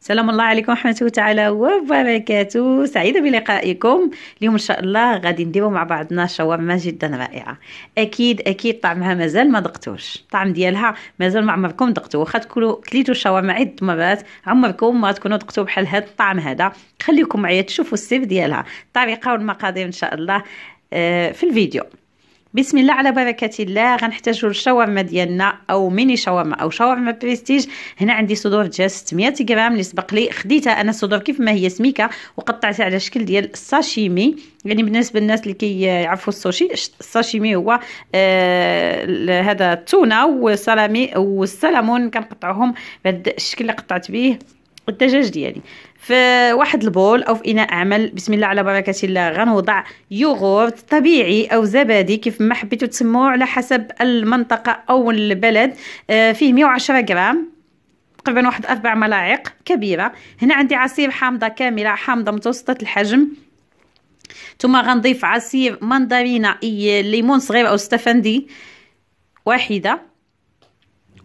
سلام الله عليكم ورحمة الله تعالى وبركاته سعيدة بلقائكم اليوم إن شاء الله غادي نديرو مع بعضنا شاورما جدا رائعة أكيد أكيد طعمها مازال ما دقتوش الطعم ديالها مازال ما عمركم دقتو واخا تكونوا كليتو الشاورما عدة مرات عمركم ما تكونوا دقتو بحال هاد الطعم هذا خليكم معايا تشوفوا السيف ديالها الطريقة والمقادير إن شاء الله آه، في الفيديو بسم الله على بركه الله غنحتاجو الشاورما ديالنا او ميني شاورما او شاورما بريستيج هنا عندي صدور دجاج 600 غرام اللي سبق لي خديتها انا الصدور كيف ما هي سميكه وقطعتها على شكل ديال الساشيمي يعني بالنسبه للناس اللي كيعرفوا السوشي الساشيمي هو آه هذا التونه والسلامي والسلمون كنقطعوهم بهذا الشكل اللي قطعت به الدجاج ديالي في واحد البول او في اناء عمل بسم الله على بركه الله غنوضع يوغورت طبيعي او زبادي كيف ما حبيتو تسموه على حسب المنطقه او البلد آه، فيه 110 غرام تقريبا واحد اربع ملاعق كبيره هنا عندي عصير حامضه كامله حامضه متوسطه الحجم ثم غنضيف عصير اي ليمون صغير او ستفندي واحده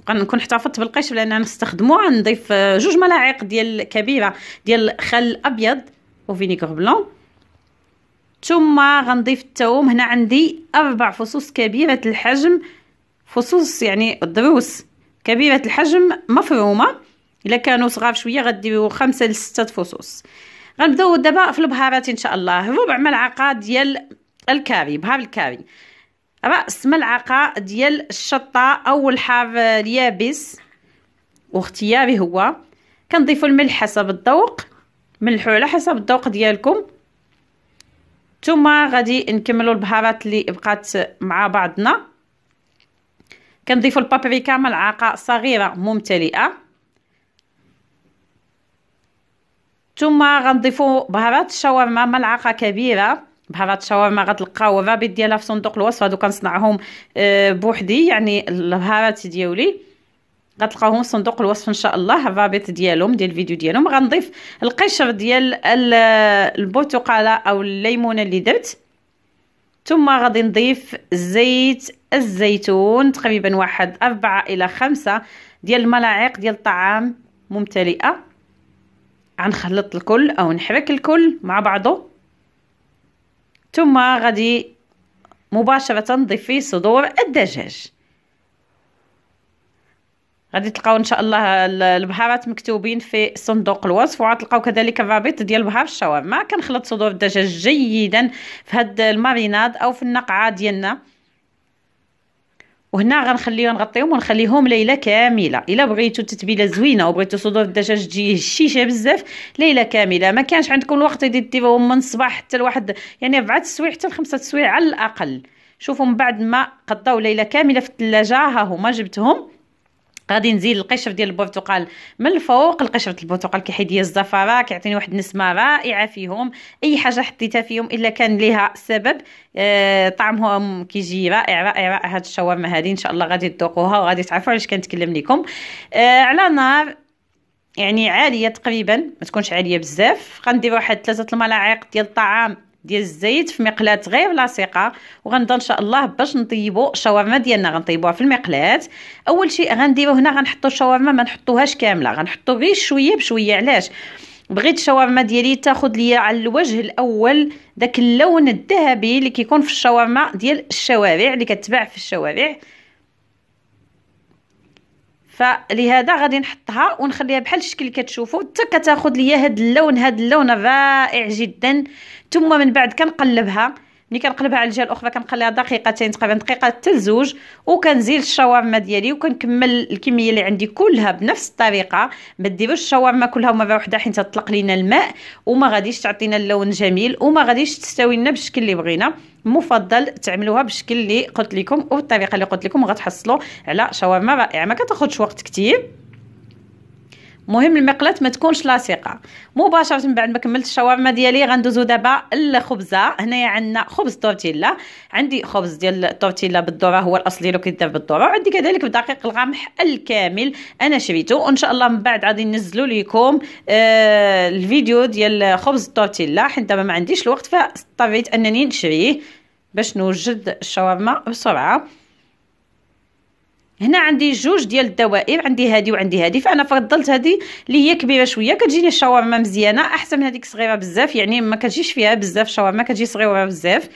غنكون احتفظت بالقشب لان نستخدمو نضيف جوج ملاعق ديال كبيره ديال خل ابيض وفينيغر بلون ثم غنضيف الثوم هنا عندي اربع فصوص كبيره الحجم فصوص يعني الدروس كبيره الحجم مفرومه الا كانوا صغار شويه غديروا خمسة لستة فصوص غنبداو دابا في البهارات ان شاء الله ربع ملعقه ديال الكاري بهار الكاري رأس ملعقة ديال الشطة أو الحار اليابس واختياري هو كنضيفو الملح حسب الذوق ملحو على حسب الذوق ديالكم ثم غادي نكملو البهارات اللي بقات مع بعضنا كنضيفو البابريكا ملعقه صغيره ممتلئه ثم غنضيفو بهارات الشاورما ملعقه كبيره بحال هاد الشاورما غتلقاو الرابط ديالها في صندوق الوصف هادو كنصنعهم آه، بوحدي يعني البهارات ديالي غتلقاوهم في صندوق الوصف ان شاء الله الرابط ديالهم ديال الفيديو ديالهم غنضيف القشر ديال البرتقاله او الليمونه اللي درت ثم غادي نضيف زيت الزيتون تقريبا واحد أربعة إلى خمسة ديال الملاعق ديال الطعام ممتلئة غنخلط الكل أو نحرك الكل مع بعضه ثم غادي مباشرة ضيفي صدور الدجاج غادي تلقاو ان شاء الله البهارات مكتوبين في صندوق الوصف وغتلقاو كذلك الرابط ديال بهار الشاورما كنخلط صدور الدجاج جيدا في هاد الماريناد او في النقعه ديالنا وهنا غنخليهم نغطيهم ونخليهم ليله كامله الا بغيتو تتبيله زوينه وبغيتو صدور الدجاج تجي هشيشه بزاف ليله كامله ما كانش عندكم الوقت ديتيهم من الصباح حتى لواحد يعني ربعه السوايع حتى لخمسة السوايع على الاقل شوفوا من بعد ما قضاو ليله كامله في الثلاجه ها هما جبتهم غادي نزيد القشر ديال البرتقال من الفوق القشره البرتقال كيحيد لي الزفره كيعطيني واحد النسمه رائعه فيهم اي حاجه حطيتها فيهم الا كان ليها سبب آه طعمهم كيجي رائع رائع رائع هاد الشاورما هادي ان شاء الله غادي تذوقوها وغادي تعرفوا علاش كنتكلم لكم آه على نار يعني عاليه تقريبا ما تكونش عاليه بزاف غندير واحد ثلاثه الملاعق ديال الطعام ديال الزيت في مقلاة غير لاصقه وغنبدا ان شاء الله باش نطيبو الشاورما ديالنا غنطيبوها في المقلاة اول شيء غنديرو هنا غنحطو الشاورما ما نحطوهاش كامله غنحطو غير شويه بشويه علاش بغيت الشاورما ديالي تاخد ليا على الوجه الاول داك اللون الذهبي اللي كيكون في الشاورما ديال الشوارع اللي كتباع في الشوارع فلهذا غادي نحطها ونخليها بحال الشكل اللي كتشوفوا حتى كتاخذ ليا هاد اللون هاد اللون رائع جدا ثم من بعد كنقلبها ملي كنقلبها على الجهه الاخرى كنخليها دقيقتين تقريبا دقيقه حتى لزوج وكنزيل الشاورما ديالي وكنكمل الكميه اللي عندي كلها بنفس الطريقه ما ديروش الشاورما كلها مره واحده حيت تطلق لينا الماء وما غاديش تعطينا اللون جميل وما غاديش تستوي لنا بالشكل اللي بغينا مفضل تعملوها بالشكل اللي قلت لكم والطريقه اللي قلت لكم غتحصلوا على شاورما رائعه ما كتاخذش وقت كثير مهم المقله ما تكونش لاصقه مباشره من بعد ما كملت الشاورما ديالي غندوزو دابا الخبزه هنايا عندنا خبز طورتيلا عندي خبز ديال التورتيلا بالذره هو الاصلي اللي كيدير بالذره وعندي كذلك بدقيق القمح الكامل انا شريته وان شاء الله من بعد غادي ننزلوا لكم آه الفيديو ديال خبز التورتيلا حيت دابا ما عنديش الوقت فاضطريت انني نشريه باش نوجد الشاورما بسرعه هنا عندي جوج ديال الدوائر عندي هذه وعندي هذه فانا فضلت هذه اللي هي كبيره شويه كتجيني الشاورما مزيانه احسن من هذيك صغيره بزاف يعني ما كتجيش فيها بزاف شاورما كتجي صغيره بزاف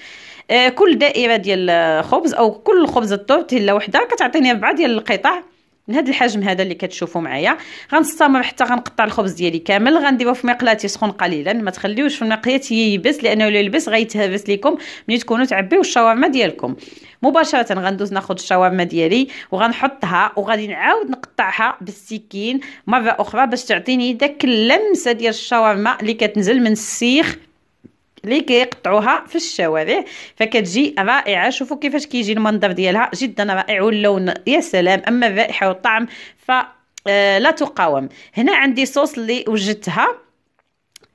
آه كل دائره ديال الخبز او كل خبز الطوب تله وحده كتعطيني اربعه ديال القطع من هذا الحجم هذا اللي كتشوفوا معايا غنستمر حتى غنقطع الخبز ديالي كامل غنديرو في مقلاة يسخن قليلا ما تخليوش في المقلاة ييبس لانه الا يلبس غيتهبس لكم ملي تكونوا تعبيو الشاورما ديالكم مباشره غندوز ناخذ الشاورما ديالي وغنحطها وغادي نعاود نقطعها بالسكين مره اخرى باش تعطيني داك اللمسه ديال الشاورما اللي كتنزل من السيخ اللي كيقطعوها في الشوارع فكتجي رائعه شوفوا كيفاش كيجي المنظر ديالها جدا رائع واللون يا سلام اما الرائحه والطعم ف آه، لا تقاوم هنا عندي صوص اللي وجدتها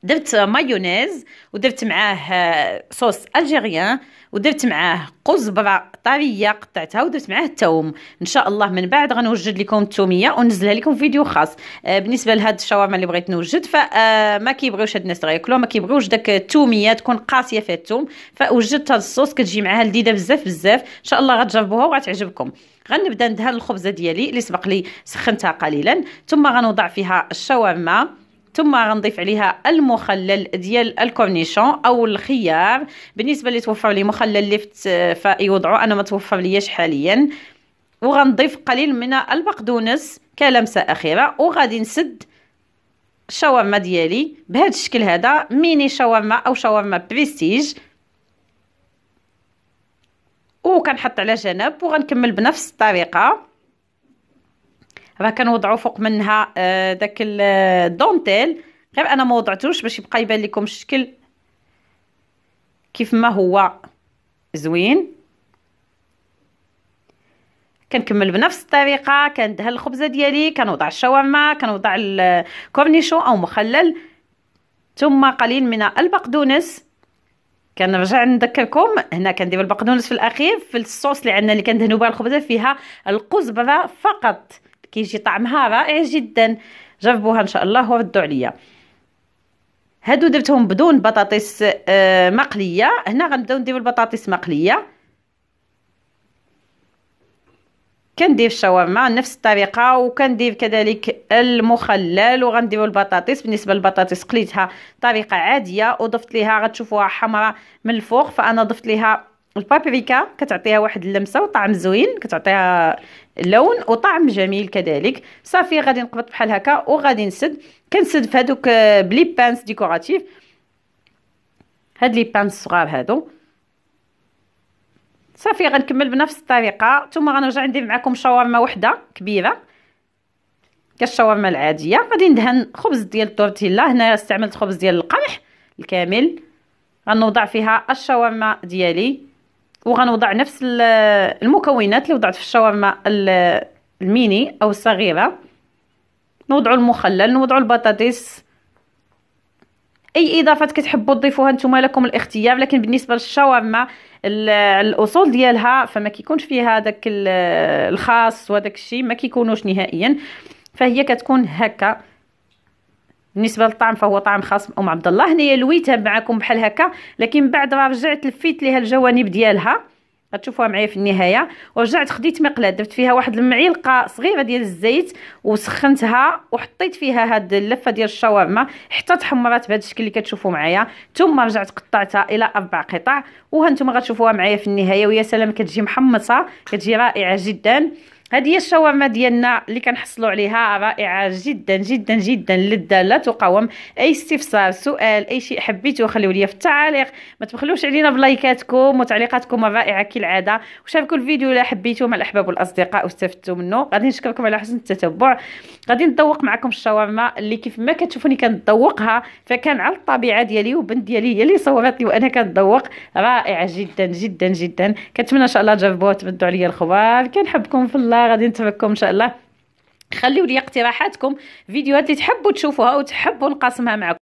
درت مايونيز ودرت معاه صوص الجيريان ودرت معاه قزبرة طرية قطعتها ودرت معاه التوم ان شاء الله من بعد غنوجد لكم التومية ونزلها لكم فيديو خاص آه، بالنسبة لهاد الشاورما اللي بغيت نوجد فما آه، كيبغيوش هاد الناس غياكلوها ما كيبغيوش داك التومية تكون قاسية فيها التوم فوجدت هاد الصوص كتجي معاها لذيذة بزاف بزاف ان شاء الله غتجربوها وغتعجبكم غنبدا ندهن الخبزة ديالي اللي سبق لي سخنتها قليلا ثم غنوضع فيها الشاورما ثم غنضيف عليها المخلل ديال الكورنيشون او الخيار بالنسبه اللي توفر لي مخلل لفت آه، فيوضعوا انا ما توفر ليش حاليا وغنضيف قليل من البقدونس كلمسه اخيره وغادي نسد الشاورما ديالي بهذا الشكل هذا ميني شاورما او شاورما بريستيج وكنحط على جنب وغنكمل بنفس الطريقه راه كنوضعوا فوق منها آه، داك آه، الدونتيل غير انا ما وضعتوش باش يبقى يبان لكم الشكل كيف ما هو زوين كنكمل بنفس الطريقه كندهن الخبزه ديالي كنوضع الشاورما كنوضع الكورنيشو آه، او مخلل ثم قليل من البقدونس كنرجع نذكركم هنا كندير البقدونس في الاخير في الصوص اللي عندنا اللي كندهنوا بها الخبزه فيها القزبره فقط كيجي طعمها رائع جدا جربوها ان شاء الله وردوا عليا هادو درتهم بدون بطاطس آه، مقليه هنا غنبداو نديرو البطاطس مقليه كندير الشاورما نفس الطريقه وكندير كذلك المخلل وغنديرو البطاطس بالنسبه للبطاطس قليتها طريقه عاديه وضفت ليها غتشوفوها حمراء من الفوق فانا ضفت ليها البابريكا كتعطيها واحد اللمسه وطعم زوين كتعطيها لون وطعم جميل كذلك صافي غادي نقبط بحال هكا وغادي نسد كنسد في هذوك آه، بلي بانس ديكوراتيف هاد لي بانس صغار هادو صافي غنكمل بنفس الطريقه ثم غنرجع ندير معكم شاورما وحده كبيره كالشاورما العاديه غادي ندهن خبز ديال التورتيلا هنا استعملت خبز ديال القمح الكامل غنوضع فيها الشاورما ديالي وغنوضع نفس المكونات اللي وضعت في الشاورما الميني او الصغيره نوضعوا المخلل نوضعوا البطاطس اي اضافات كتحبوا تضيفوها نتوما لكم الاختيار لكن بالنسبه للشاورما الاصول ديالها فما كيكونش فيها داك الخاص وداك الشيء ما كيكونوش نهائيا فهي كتكون هكا بالنسبه للطعم فهو طعم خاص ام عبد الله هنايا لويتها معكم بحال هكا لكن بعد ما رجعت لفيت ليها الجوانب ديالها غتشوفوها معايا في النهايه ورجعت خديت مقله درت فيها واحد المعلقه صغيره ديال الزيت وسخنتها وحطيت فيها هاد اللفه ديال الشاورما حتى تحمرات بهذا الشكل اللي كتشوفوا معايا ثم رجعت قطعتها الى اربع قطع وهانتوما غتشوفوها معايا في النهايه ويا سلام كتجي محمصه كتجي رائعه جدا هذه هي الشاورما ديالنا اللي كنحصلوا عليها رائعه جدا جدا جدا لذه لا تقاوم اي استفسار سؤال اي شيء حبيتوا خليوا لي في التعاليق ما تبخلوش علينا بلايكاتكم وتعليقاتكم الرائعه كالعاده وشاركوا الفيديو الا حبيتوا مع الاحباب والاصدقاء واستفدتوا منه غادي نشكركم على حسن التتبع غادي نذوق معكم الشاورما اللي كيف ما كتشوفوني كنذوقها فكان على الطبيعه ديالي وبنت ديالي هي اللي صورتني وانا كنذوق رائعه جدا جدا جدا كنتمنى ان شاء الله تجربوها تبدوا عليا الخبر كنحبكم في الله غادي نتبعكم ان شاء الله خليو لي اقتراحاتكم فيديوهات اللي تحبوا تشوفوها وتحبوا نقاسمها معكم